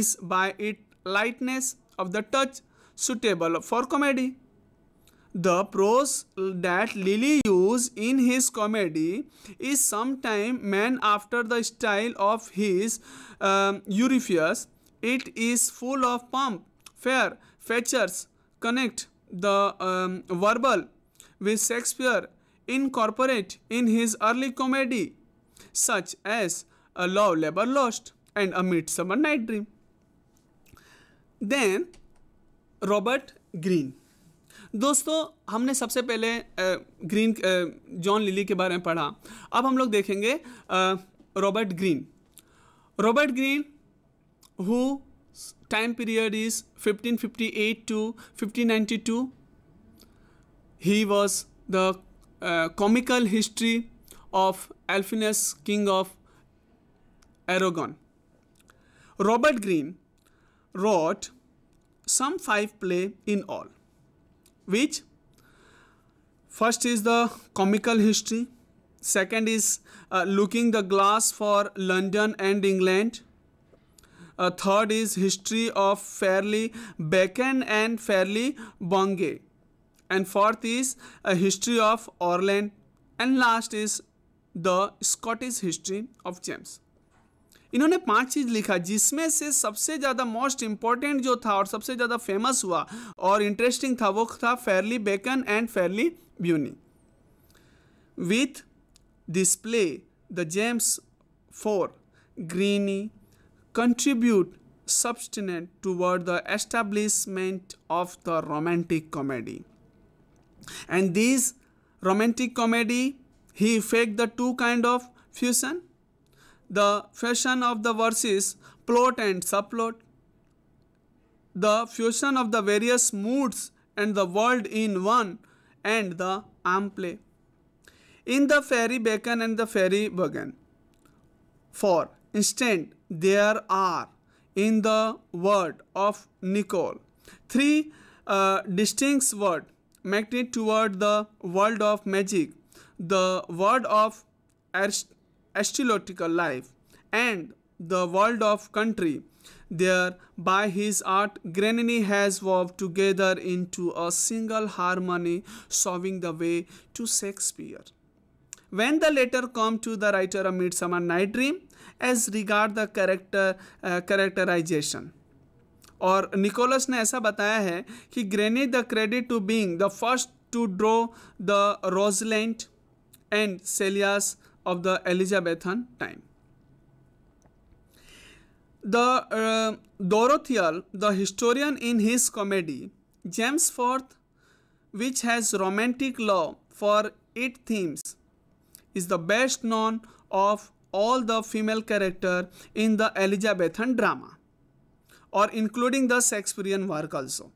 is by its lightness of the touch suitable for comedy. The prose that Lily used in his comedy is sometime man after the style of his um, It is full of pomp, fair, features, connect the um, verbal with Shakespeare incorporate in his early comedy such as A Love Labor Lost and A Midsummer Night Dream. Then Robert Greene दोस्तों हमने सबसे पहले green John lily के बारे में पढ़ा अब हम लोग देखेंगे Robert Greene Robert Greene who time period is 1558 to 1592 he was the comical history of Alphonsus king of Aragon Robert Greene wrote some five play in all, which first is the comical history, second is uh, looking the glass for London and England, uh, third is history of Fairly Bacon and Fairly Bungay, and fourth is a history of Orland, and last is the Scottish history of James. इन्होंने पांच चीज लिखा जिसमें से सबसे ज्यादा most important जो था और सबसे ज्यादा फेमस हुआ और इंटरेस्टिंग था वो था Friar Bacon and Friar Bungay with display the James four Greene contribute substantially toward the establishment of the romantic comedy and this romantic comedy he effect the two kind of fusion the fashion of the verse is plot and subplot. The fusion of the various moods and the world in one and the arm play. In the fairy bacon and the fairy wagon. For instance, there are in the word of Nicole three uh, distinct words magnet toward the world of magic, the world of Arist astrological life and the world of country. There, by his art, Granini has wove together into a single harmony, solving the way to Shakespeare. When the latter come to the writer of Midsummer Night Dream, as regard the character uh, characterization. Nicholas Nicholas ने ऐसा बताया है कि granny the credit to being the first to draw the रोजलैंड of the Elizabethan time. The uh, the historian in his comedy, James IV*, which has romantic love for its themes, is the best known of all the female character in the Elizabethan drama, or including the Shakespearean work also.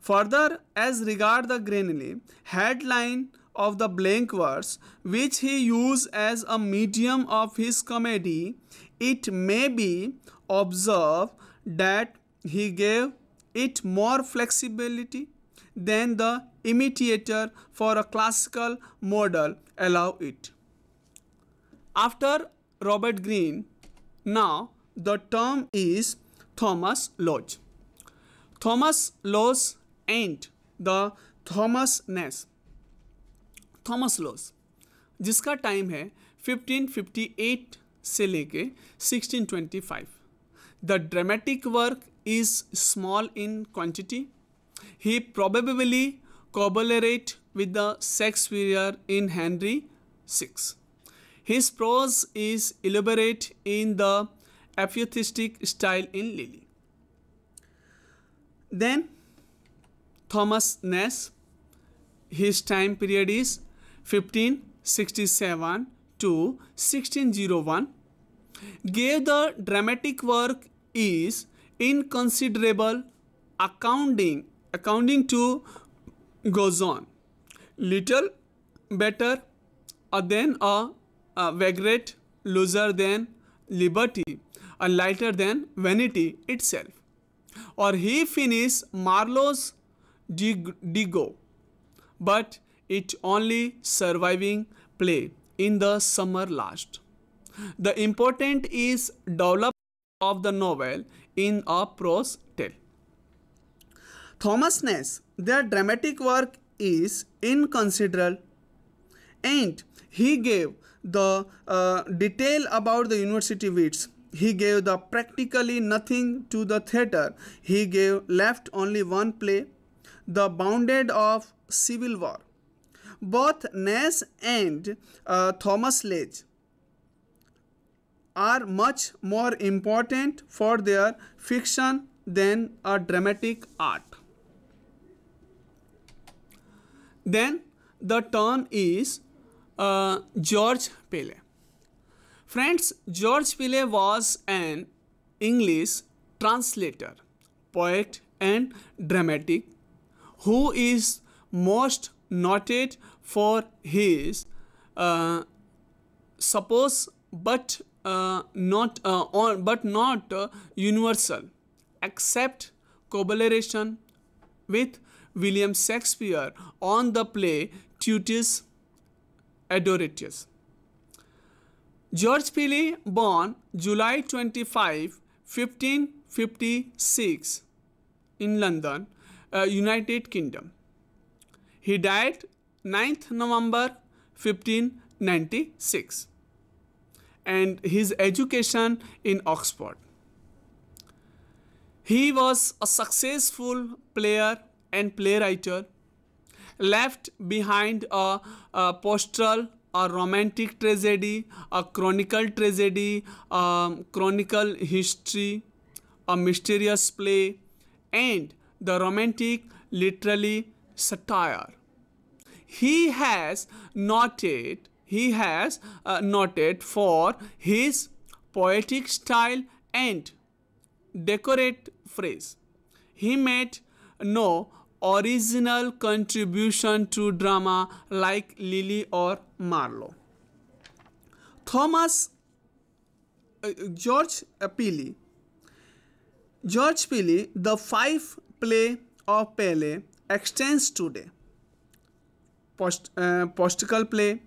Further, as regard the Grenelly, headline of the blank verse, which he used as a medium of his comedy, it may be observed that he gave it more flexibility than the imitator for a classical model allow it. After Robert Greene, now the term is Thomas Lodge. Thomas Lodge and the Thomas Ness Thomas Loss जिसका time है 1558 से लेके 1625 the dramatic work is small in quantity he probably collaborate with the Shakespeare in Henry VI. His prose is elaborate in the aphiotistic style in Lily. Then Thomas Ness, his time period is 1567 to 1601 gave the dramatic work is inconsiderable accounting accounting to goes on little better uh, than a, a vagrant loser than liberty a lighter than vanity itself or he finished marlowe's digo but its only surviving play in the summer last. The important is development of the novel in a prose tale. Thomas Ness, their dramatic work is inconsiderable and he gave the uh, detail about the university wits. He gave the practically nothing to the theatre. He gave left only one play, The Bounded of Civil War both Nash and uh, Thomas Ledge are much more important for their fiction than a dramatic art. Then the turn is uh, George Pele. Friends, George Pele was an English translator, poet, and dramatic who is most noted for his uh, suppose but uh, not uh, but not uh, universal except collaboration with William Shakespeare on the play Tutis Adoratus. George Pili, born July 25, 1556 in London, uh, United Kingdom. He died 9th November 1596 and his education in Oxford. He was a successful player and playwright, left behind a, a pastoral, a romantic tragedy, a chronicle tragedy, a chronicle history, a mysterious play, and the romantic, literally satire. He has noted he has uh, noted for his poetic style and decorate phrase. He made no original contribution to drama like Lily or Marlowe. Thomas uh, George Pili George Pili, The Five Play of Pele extends today. Post, uh, postical play,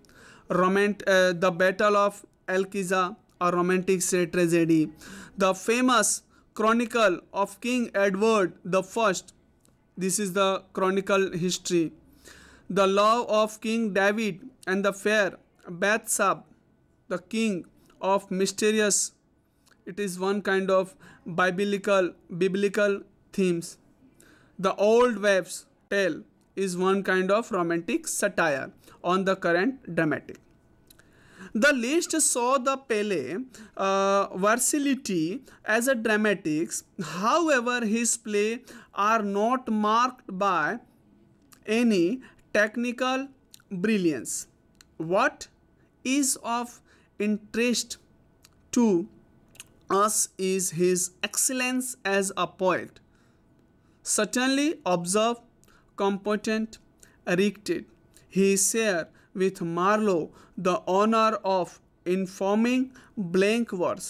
romant, uh, the Battle of Alkiza, a romantic tragedy, the famous Chronicle of King Edward the First. This is the chronicle history. The love of King David and the fair Bathsheba, the king of mysterious. It is one kind of biblical biblical themes. The old Wives tale is one kind of romantic satire on the current dramatic. The list saw the Pele uh, versatility as a dramatics. However, his play are not marked by any technical brilliance. What is of interest to us is his excellence as a poet. Certainly observe competent erected. He shared with Marlowe the honor of informing blank verse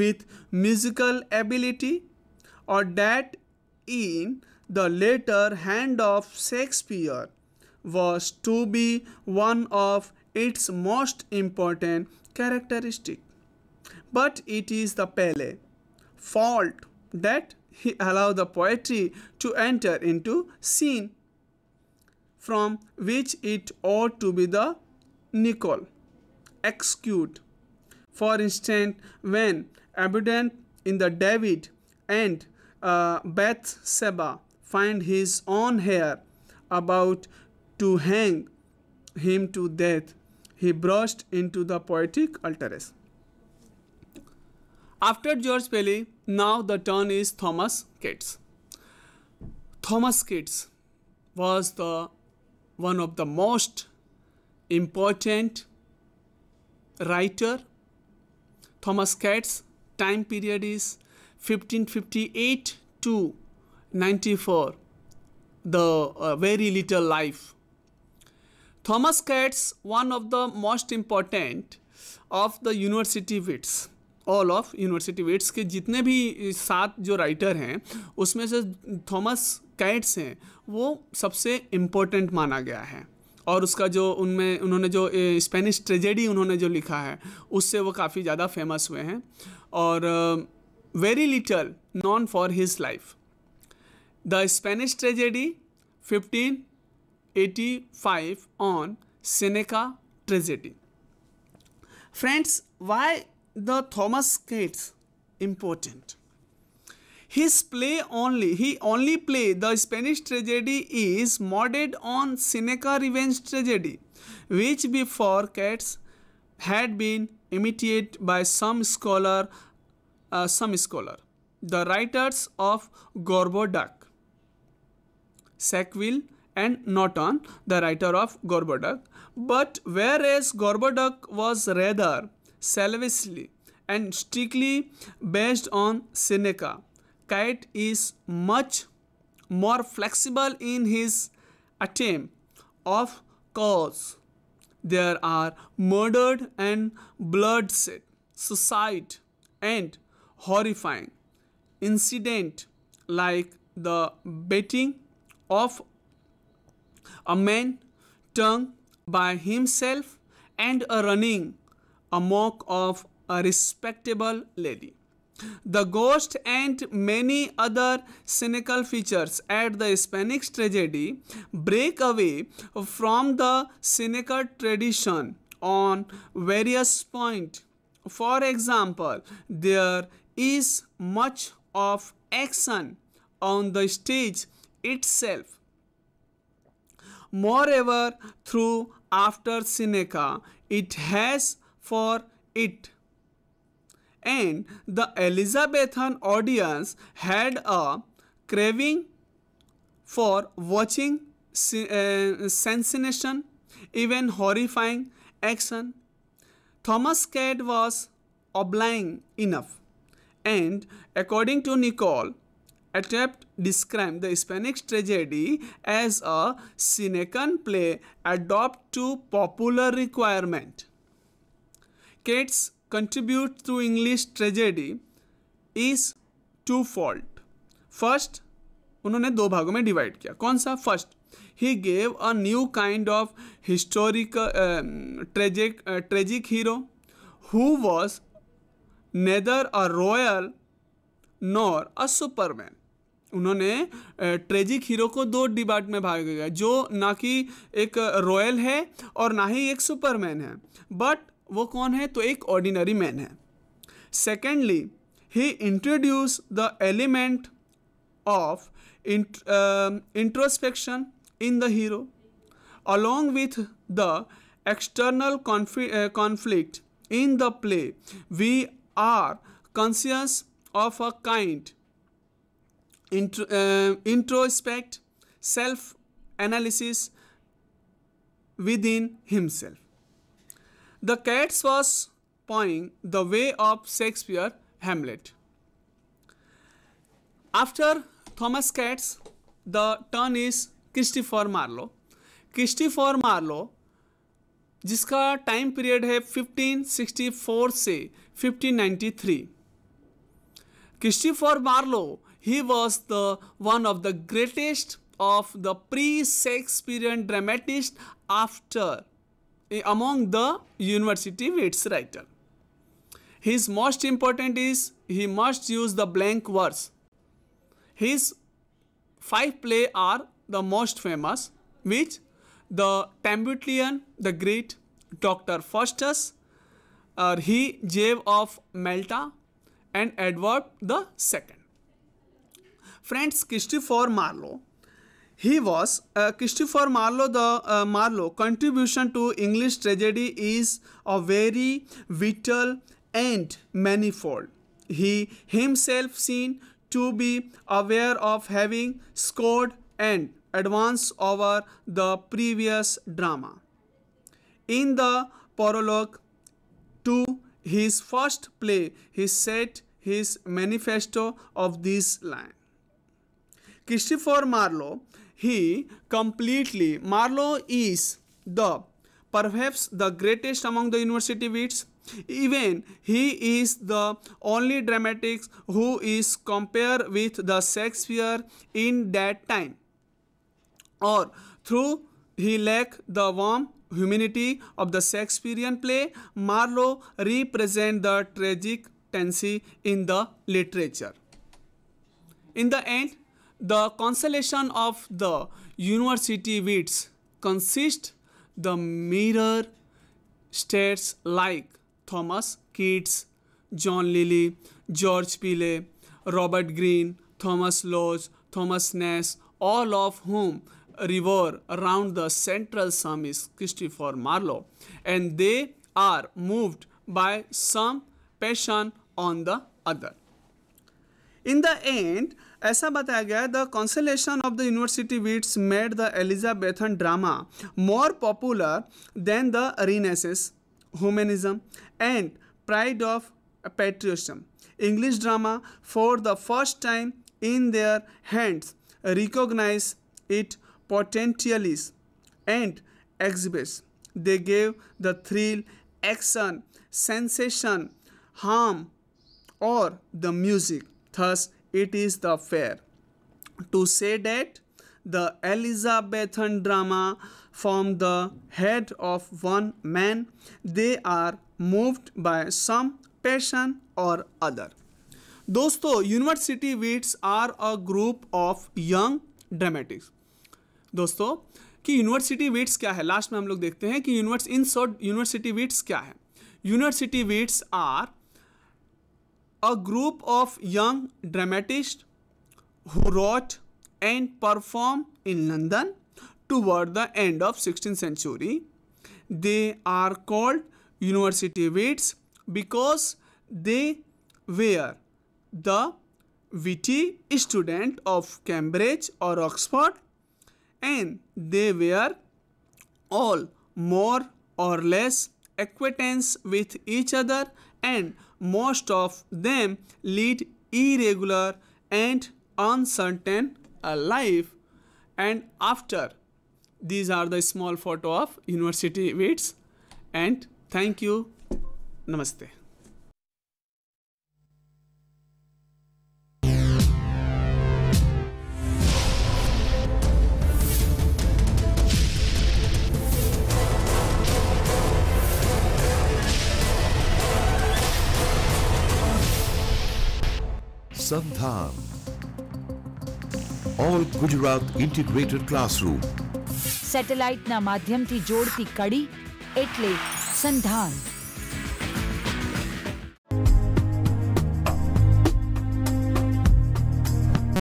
with musical ability or that in the later hand of Shakespeare was to be one of its most important characteristic. But it is the Pele fault that he allowed the poetry to enter into scene from which it ought to be the Nicole execute for instance when abundant in the david and uh, seba find his own hair about to hang him to death he burst into the poetic altars after George Pele, now the turn is Thomas Kitts. Thomas Kitts was the one of the most important writer. Thomas Kitts time period is 1558 to 94 the uh, very little life thomas Katz, one of the most important of the university wits all of university wits के जितने भी सात जो writer हैं उसमें से Thomas cats हैं वो सबसे इम्पोर्टेंट माना गया है और उसका जो उनमें उन्होंने जो स्पेनिश ट्रेजेडी उन्होंने जो लिखा है उससे वो काफ़ी ज़्यादा फेमस हुए हैं और very little known for his life the Spanish tragedy 1585 on Seneca tragedy friends why the Thomas Gates important. His play only, he only play The Spanish Tragedy is modeled on Seneca Revenge Tragedy, which before Cats had been imitated by some scholar, uh, some scholar, the writers of Gorboduc, Sackville and Norton, the writer of Gorboduc. But whereas Gorboduc was rather salvagely and strictly based on Seneca. Kite is much more flexible in his attempt of cause. There are murdered and bloodshed, suicide, and horrifying incident like the beating of a man tongue by himself and a running a mock of a respectable lady. The ghost and many other cynical features at the Hispanic tragedy break away from the cynical tradition on various points. For example, there is much of action on the stage itself. Moreover, through after Seneca, it has for it. And the Elizabethan audience had a craving for watching uh, sensation, even horrifying action. Thomas Cade was oblong enough. And according to Nicole, Adept described the Hispanic tragedy as a Senecan play adopt to popular requirement. Kate's contribute to English tragedy is twofold first उन्होंने दो भागों में divide किया कौन सा first he gave a new kind of historical tragic tragic hero who was neither a royal nor a superman उन्होंने tragic uh, hero को दो डिबेट में भाग गया जो ना कि एक रॉयल uh, है और ना ही एक सुपरमैन है बट वो कौन है तो एक ऑर्डिनरी मैन है secondly he introduce the element of introspection in the hero along with the external conflict in the play we are conscious of a kind introspect self analysis within himself the cats was pointing the way of shakespeare hamlet after thomas cats the turn is christopher marlowe christopher marlowe jiska time period hai 1564 se 1593 christopher marlowe he was the one of the greatest of the pre shakespearean dramatist after among the university wits writer. His most important is he must use the blank verse. His five play are the most famous, which the Tambutlian, the great Dr. Faustus, uh, he Jave of Malta, and Edward the Second. Friends, Christopher Marlowe he was uh, Christopher Marlowe. The uh, Marlowe contribution to English tragedy is a very vital and manifold. He himself seen to be aware of having scored and advanced over the previous drama. In the prologue to his first play, he set his manifesto of this line. Christopher Marlowe he completely, Marlowe is the perhaps the greatest among the university wits. Even he is the only dramatic who is compared with the Shakespeare in that time. Or through he lack the warm humanity of the Shakespearean play, Marlowe represent the tragic tendency in the literature. In the end, the constellation of the university wits consists the mirror states like Thomas Keats, John Lilly, George Pile, Robert Greene, Thomas Lodge, Thomas Nash, all of whom revolve around the central summits Christopher Marlowe, and they are moved by some passion on the other. In the end, ऐसा बताया गया है the consolation of the university wits made the Elizabethan drama more popular than the renaissance humanism and pride of patriotism. English drama for the first time in their hands recognize its potentialities and exhibits. They gave the thrill, action, sensation, harm or the music. Thus it is the fair. To say that the Elizabethan drama from the head of one man, they are moved by some passion or other. दोस्तों university wits are a group of young dramatics दोस्तों कि university wits क्या है last में हम लोग देखते हैं कि universe in short university wits क्या है university wits are a group of young dramatists who wrote and performed in London toward the end of 16th century. They are called university wits because they were the witty student of Cambridge or Oxford and they were all more or less acquaintance with each other and most of them lead irregular and uncertain uh, life and after these are the small photo of university weights and thank you namaste Sandhan all Gujarat integrated classroom satellite ના માધ્યમથી જોડતી કડી એટલે સંધાન